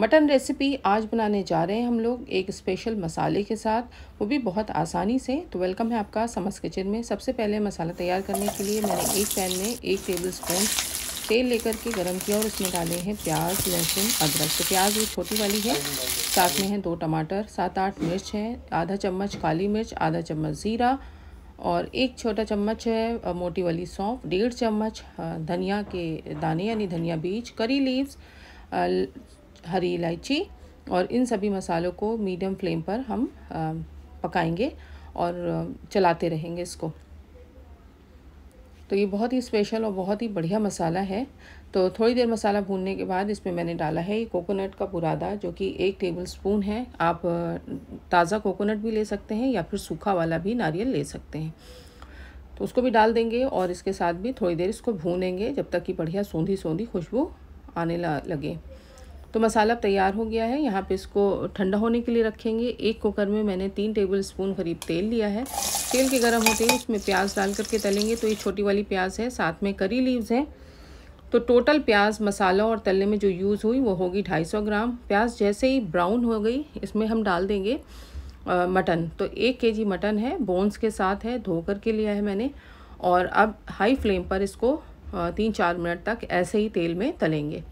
mutton recipe आज बनाने जा रहे हैं हम लोग एक स्पेशल मसाले के साथ वो भी बहुत आसानी से तो वेलकम है आपका समस किचन में सबसे पहले मसाला तैयार करने के लिए मैंने एक पैन में एक टेबल स्पून तेल लेकर के गरम किया और उसमें डाले हैं प्याज लहसुन अदरक तो प्याज वो छोटी वाली है साथ में हैं दो टमाटर सात आठ मिर्च हैं आधा चम्मच काली मिर्च आधा चम्मच ज़ीरा और एक छोटा चम्मच है मोटी वाली सौंफ डेढ़ चम्मच धनिया के दाने यानी धनिया बीज करी लीव्स हरी इलायची और इन सभी मसालों को मीडियम फ्लेम पर हम पकाएंगे और चलाते रहेंगे इसको तो ये बहुत ही स्पेशल और बहुत ही बढ़िया मसाला है तो थोड़ी देर मसाला भूनने के बाद इसमें मैंने डाला है ये कोकोनट का बुरादा जो कि एक टेबल स्पून है आप ताज़ा कोकोनट भी ले सकते हैं या फिर सूखा वाला भी नारियल ले सकते हैं तो उसको भी डाल देंगे और इसके साथ भी थोड़ी देर इसको भूनेंगे जब तक कि बढ़िया सौंधी सौंधी खुशबू आने लगे तो मसाला तैयार हो गया है यहाँ पे इसको ठंडा होने के लिए रखेंगे एक कुकर में मैंने तीन टेबल स्पून करीब तेल लिया है तेल के गर्म होते ही उसमें प्याज डाल करके तलेंगे तो ये छोटी वाली प्याज है साथ में करी लीव्स हैं तो टोटल प्याज मसाला और तलने में जो यूज़ हुई वो होगी सौ ग्राम प्याज जैसे ही ब्राउन हो गई इसमें हम डाल देंगे मटन तो एक जी मटन है बोन्स के साथ है धो कर के लिया है मैंने और अब हाई फ्लेम पर इसको तीन चार मिनट तक ऐसे ही तेल में तलेंगे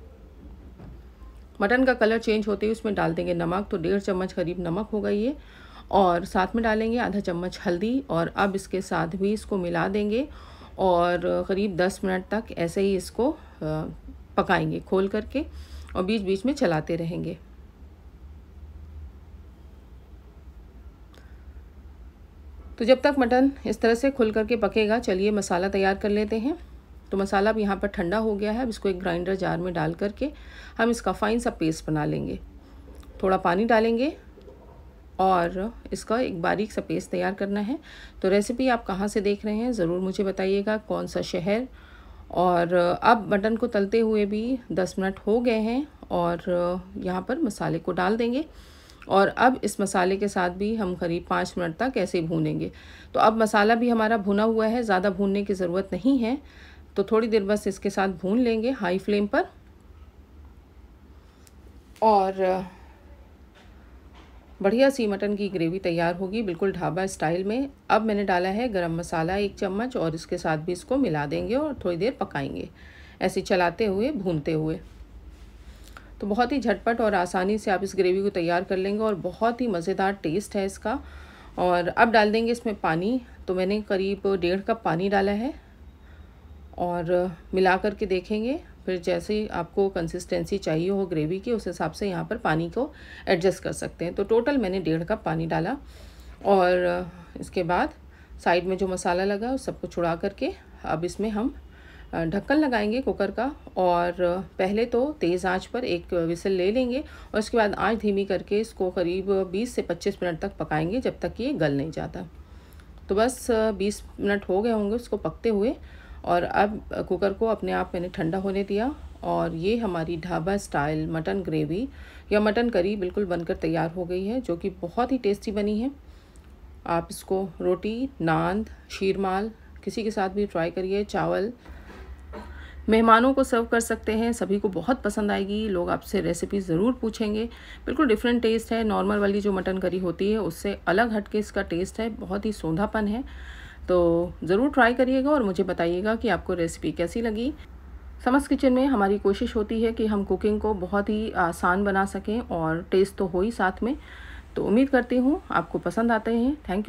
मटन का कलर चेंज होते ही उसमें डाल देंगे नमक तो डेढ़ चम्मच करीब नमक होगा ये और साथ में डालेंगे आधा चम्मच हल्दी और अब इसके साथ भी इसको मिला देंगे और करीब दस मिनट तक ऐसे ही इसको पकाएंगे खोल करके और बीच बीच में चलाते रहेंगे तो जब तक मटन इस तरह से खुल करके पकेगा चलिए मसाला तैयार कर लेते हैं तो मसाला अब यहाँ पर ठंडा हो गया है अब इसको एक ग्राइंडर जार में डाल करके हम इसका फ़ाइन सा पेस्ट बना लेंगे थोड़ा पानी डालेंगे और इसका एक बारीक सा पेस्ट तैयार करना है तो रेसिपी आप कहाँ से देख रहे हैं ज़रूर मुझे बताइएगा कौन सा शहर और अब मटन को तलते हुए भी दस मिनट हो गए हैं और यहाँ पर मसाले को डाल देंगे और अब इस मसाले के साथ भी हम करीब पाँच मिनट तक ऐसे भूनेंगे तो अब मसाला भी हमारा भुना हुआ है ज़्यादा भूनने की ज़रूरत नहीं है तो थोड़ी देर बस इसके साथ भून लेंगे हाई फ्लेम पर और बढ़िया सी मटन की ग्रेवी तैयार होगी बिल्कुल ढाबा स्टाइल में अब मैंने डाला है गरम मसाला एक चम्मच और इसके साथ भी इसको मिला देंगे और थोड़ी देर पकाएंगे ऐसे चलाते हुए भूनते हुए तो बहुत ही झटपट और आसानी से आप इस ग्रेवी को तैयार कर लेंगे और बहुत ही मज़ेदार टेस्ट है इसका और अब डाल देंगे इसमें पानी तो मैंने करीब डेढ़ कप पानी डाला है और मिला कर के देखेंगे फिर जैसे आपको कंसिस्टेंसी चाहिए हो ग्रेवी की उस हिसाब से यहाँ पर पानी को एडजस्ट कर सकते हैं तो टोटल मैंने डेढ़ कप पानी डाला और इसके बाद साइड में जो मसाला लगा उस सबको छुड़ा करके अब इसमें हम ढक्कन लगाएंगे कुकर का और पहले तो तेज़ आंच पर एक विसल ले लेंगे और उसके बाद आंच धीमी करके इसको करीब 20 से 25 मिनट तक पकाएंगे जब तक कि ये गल नहीं जाता तो बस 20 मिनट हो गए होंगे उसको पकते हुए और अब कुकर को अपने आप मैंने ठंडा होने दिया और ये हमारी ढाबा स्टाइल मटन ग्रेवी या मटन करी बिल्कुल बनकर तैयार हो गई है जो कि बहुत ही टेस्टी बनी है आप इसको रोटी नान शीरमाल किसी के साथ भी ट्राई करिए चावल मेहमानों को सर्व कर सकते हैं सभी को बहुत पसंद आएगी लोग आपसे रेसिपी ज़रूर पूछेंगे बिल्कुल डिफरेंट टेस्ट है नॉर्मल वाली जो मटन करी होती है उससे अलग हटके इसका टेस्ट है बहुत ही सौंधापन है तो ज़रूर ट्राई करिएगा और मुझे बताइएगा कि आपको रेसिपी कैसी लगी समस किचन में हमारी कोशिश होती है कि हम कुकिंग को बहुत ही आसान बना सकें और टेस्ट तो हो ही साथ में तो उम्मीद करती हूँ आपको पसंद आते हैं थैंक यू